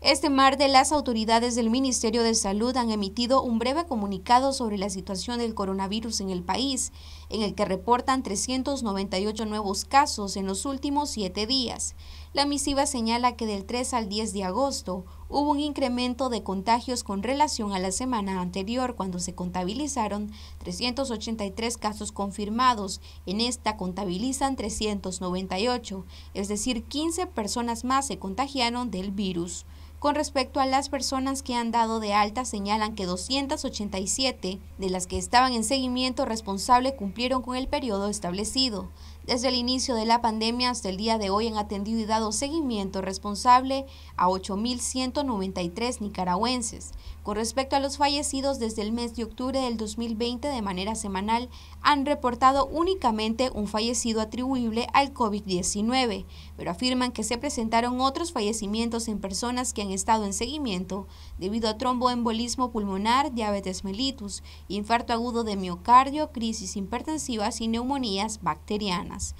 Este martes, las autoridades del Ministerio de Salud han emitido un breve comunicado sobre la situación del coronavirus en el país, en el que reportan 398 nuevos casos en los últimos siete días. La misiva señala que del 3 al 10 de agosto hubo un incremento de contagios con relación a la semana anterior, cuando se contabilizaron 383 casos confirmados. En esta contabilizan 398, es decir, 15 personas más se contagiaron del virus. Con respecto a las personas que han dado de alta, señalan que 287 de las que estaban en seguimiento responsable cumplieron con el periodo establecido. Desde el inicio de la pandemia hasta el día de hoy han atendido y dado seguimiento responsable a 8.193 nicaragüenses. Con respecto a los fallecidos, desde el mes de octubre del 2020 de manera semanal han reportado únicamente un fallecido atribuible al COVID-19, pero afirman que se presentaron otros fallecimientos en personas que han estado en seguimiento debido a tromboembolismo pulmonar, diabetes mellitus, infarto agudo de miocardio, crisis hipertensivas y neumonías bacterianas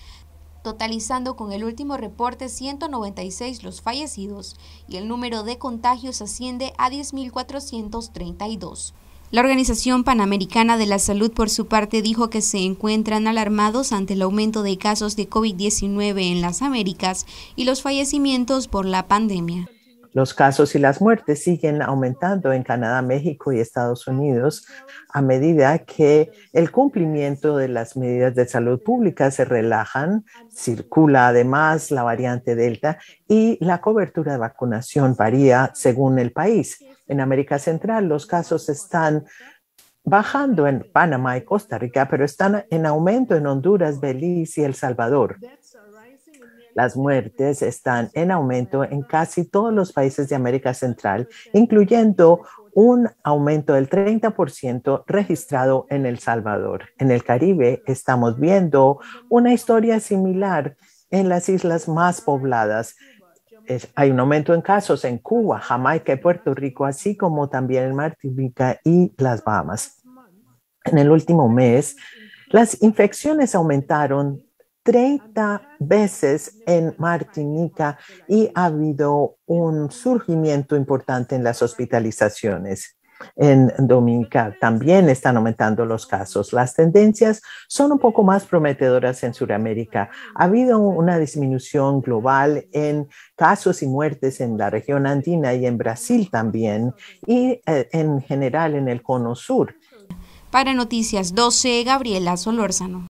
totalizando con el último reporte 196 los fallecidos y el número de contagios asciende a 10.432. La Organización Panamericana de la Salud, por su parte, dijo que se encuentran alarmados ante el aumento de casos de COVID-19 en las Américas y los fallecimientos por la pandemia. Los casos y las muertes siguen aumentando en Canadá, México y Estados Unidos a medida que el cumplimiento de las medidas de salud pública se relajan, circula además la variante Delta y la cobertura de vacunación varía según el país. En América Central los casos están bajando en Panamá y Costa Rica, pero están en aumento en Honduras, Belice y El Salvador. Las muertes están en aumento en casi todos los países de América Central, incluyendo un aumento del 30% registrado en El Salvador. En el Caribe estamos viendo una historia similar en las islas más pobladas. hay un aumento en casos en Cuba, Jamaica y Puerto Rico, así como también en Martinica y las Bahamas. En el último mes, las infecciones aumentaron 30 veces en Martinica y ha habido un surgimiento importante en las hospitalizaciones. En Dominica también están aumentando los casos. Las tendencias son un poco más prometedoras en Sudamérica. Ha habido una disminución global en casos y muertes en la región andina y en Brasil también y eh, en general en el cono sur. Para Noticias 12, Gabriela Solórzano.